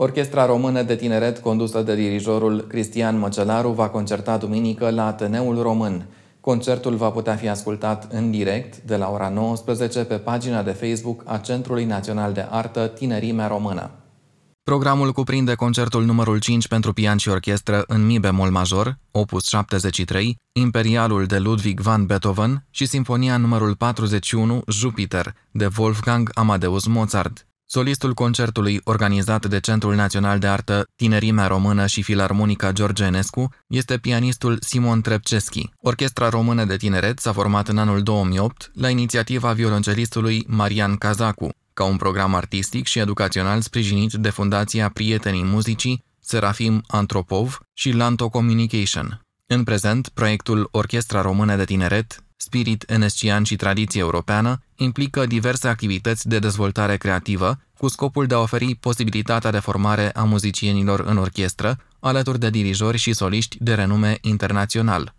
Orchestra Română de Tineret, condusă de dirijorul Cristian Măcelaru, va concerta duminică la Ateneul Român. Concertul va putea fi ascultat în direct de la ora 19 pe pagina de Facebook a Centrului Național de Artă Tinerimea Română. Programul cuprinde concertul numărul 5 pentru pian și orchestră în mi bemol major, opus 73, Imperialul de Ludwig van Beethoven și Simfonia numărul 41, Jupiter, de Wolfgang Amadeus Mozart. Solistul concertului organizat de Centrul Național de Artă Tinerimea Română și Filarmonica Enescu este pianistul Simon Trepceschi. Orchestra Română de Tineret s-a format în anul 2008 la inițiativa violoncelistului Marian Cazacu, ca un program artistic și educațional sprijinit de Fundația Prietenii Muzicii, Serafim Antropov și Lanto Communication. În prezent, proiectul Orchestra Română de Tineret, Spirit Enescian și Tradiție Europeană implică diverse activități de dezvoltare creativă, cu scopul de a oferi posibilitatea de formare a muzicienilor în orchestră, alături de dirijori și soliști de renume internațional.